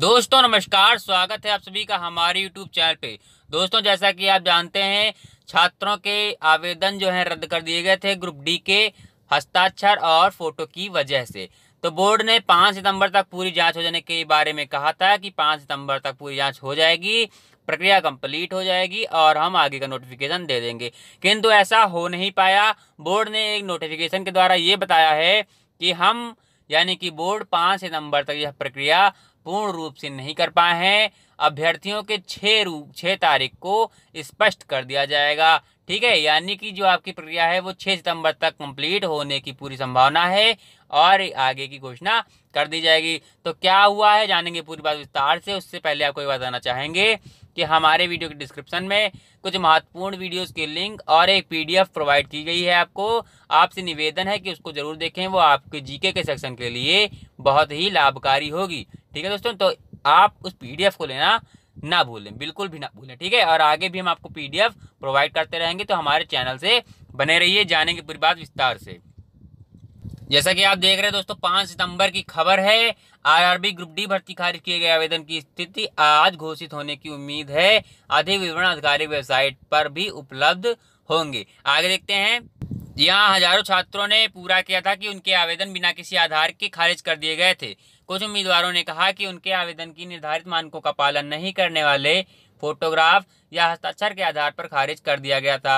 दोस्तों नमस्कार स्वागत है आप सभी का हमारे यूट्यूब चैनल पे दोस्तों जैसा कि आप जानते हैं छात्रों के आवेदन जो है रद्द कर दिए गए थे ग्रुप डी के हस्ताक्षर और फोटो की वजह से तो बोर्ड ने पाँच सितंबर तक पूरी जांच हो जाने के बारे में कहा था कि पाँच सितंबर तक पूरी जांच हो जाएगी प्रक्रिया कंप्लीट हो जाएगी और हम आगे का नोटिफिकेशन दे देंगे किंतु ऐसा हो नहीं पाया बोर्ड ने एक नोटिफिकेशन के द्वारा ये बताया है कि हम यानी कि बोर्ड पाँच सितंबर तक यह प्रक्रिया पूर्ण रूप से नहीं कर पाए हैं अभ्यर्थियों के छः रूप छः तारीख को स्पष्ट कर दिया जाएगा ठीक है यानी कि जो आपकी प्रक्रिया है वो छः सितंबर तक कंप्लीट होने की पूरी संभावना है और आगे की घोषणा कर दी जाएगी तो क्या हुआ है जानेंगे पूरी बात विस्तार से उससे पहले आपको ये बताना चाहेंगे कि हमारे वीडियो के डिस्क्रिप्शन में कुछ महत्वपूर्ण वीडियोस के लिंक और एक पीडीएफ प्रोवाइड की गई है आपको आपसे निवेदन है कि उसको जरूर देखें वो आपके जीके के सेक्शन के लिए बहुत ही लाभकारी होगी ठीक है दोस्तों तो आप उस पीडीएफ को लेना ना भूलें बिल्कुल भी ना भूलें ठीक है और आगे भी हम आपको पीडीएफ प्रोवाइड करते रहेंगे तो हमारे चैनल से बने रहिए जाने की पूरी बात विस्तार से जैसा कि आप देख रहे हैं दोस्तों पांच सितंबर की खबर है आरआरबी ग्रुप डी भर्ती खारिज किए गए आवेदन की स्थिति आज घोषित होने की उम्मीद है अधिक विवरण अधिकारी वेबसाइट पर भी उपलब्ध होंगे आगे देखते हैं यहाँ हजारों छात्रों ने पूरा किया था कि उनके आवेदन बिना किसी आधार के खारिज कर दिए गए थे कुछ उम्मीदवारों ने कहा कि उनके आवेदन की निर्धारित मानकों का पालन नहीं करने वाले फोटोग्राफ या हस्ताक्षर के आधार पर खारिज कर दिया गया था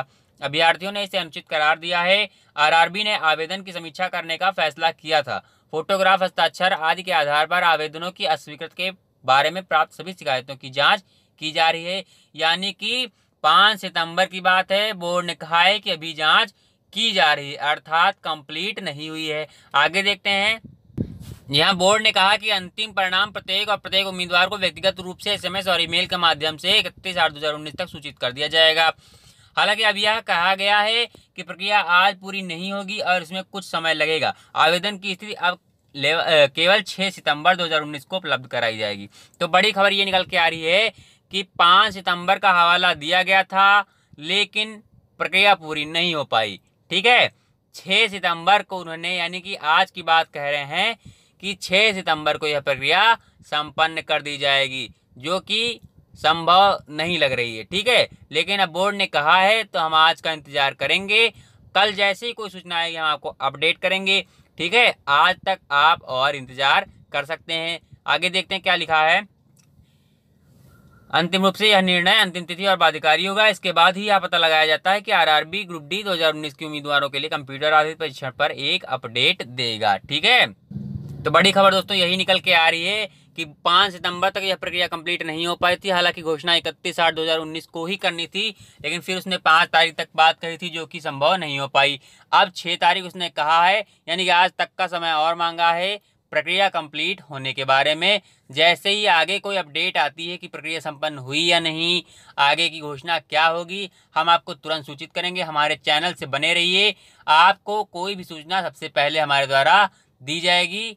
अभ्यर्थियों ने इसे अनुचित करार दिया है आरआरबी ने आवेदन की समीक्षा करने का फैसला किया था फोटोग्राफ हस्ताक्षर आदि के आधार पर आवेदनों की अस्वीकृत के बारे में प्राप्त सभी शिकायतों की जाँच की जा रही है यानी कि पाँच सितम्बर की बात है बोर्ड ने कहा है कि अभी जांच की जा रही है अर्थात कंप्लीट नहीं हुई है आगे देखते हैं यहाँ बोर्ड ने कहा कि अंतिम परिणाम प्रत्येक और प्रत्येक उम्मीदवार को व्यक्तिगत रूप से एसएमएस और ईमेल के माध्यम से इकतीस आठ दो तक सूचित कर दिया जाएगा हालांकि अब यह कहा गया है कि प्रक्रिया आज पूरी नहीं होगी और इसमें कुछ समय लगेगा आवेदन की स्थिति अब केवल 6 सितंबर 2019 को उपलब्ध कराई जाएगी तो बड़ी खबर ये निकल के आ रही है कि 5 सितंबर का हवाला दिया गया था लेकिन प्रक्रिया पूरी नहीं हो पाई ठीक है 6 सितंबर को उन्होंने यानी कि आज की बात कह रहे हैं कि 6 सितंबर को यह प्रक्रिया संपन्न कर दी जाएगी जो कि संभव नहीं लग रही है ठीक है लेकिन अब बोर्ड ने कहा है तो हम आज का इंतजार करेंगे कल जैसे ही कोई सूचना आएगी हम आपको अपडेट करेंगे ठीक है आज तक आप और इंतजार कर सकते हैं आगे देखते हैं क्या लिखा है अंतिम रूप से यह निर्णय अंतिम तिथि और बाधिकारी होगा इसके बाद ही यह पता लगाया जाता है कि आरआरबी ग्रुप डी 2019 के उम्मीदवारों के लिए कंप्यूटर आधारित परीक्षण पर एक अपडेट देगा ठीक है तो बड़ी खबर दोस्तों यही निकल के आ रही है कि 5 सितंबर तक यह प्रक्रिया कंप्लीट नहीं हो पाई थी हालांकि घोषणा इकतीस आठ 2019 को ही करनी थी लेकिन फिर उसने पाँच तारीख तक बात कही थी जो कि संभव नहीं हो पाई अब छः तारीख उसने कहा है यानी कि आज तक का समय और मांगा है प्रक्रिया कंप्लीट होने के बारे में जैसे ही आगे कोई अपडेट आती है कि प्रक्रिया संपन्न हुई या नहीं आगे की घोषणा क्या होगी हम आपको तुरंत सूचित करेंगे हमारे चैनल से बने रहिए आपको कोई भी सूचना सबसे पहले हमारे द्वारा दी जाएगी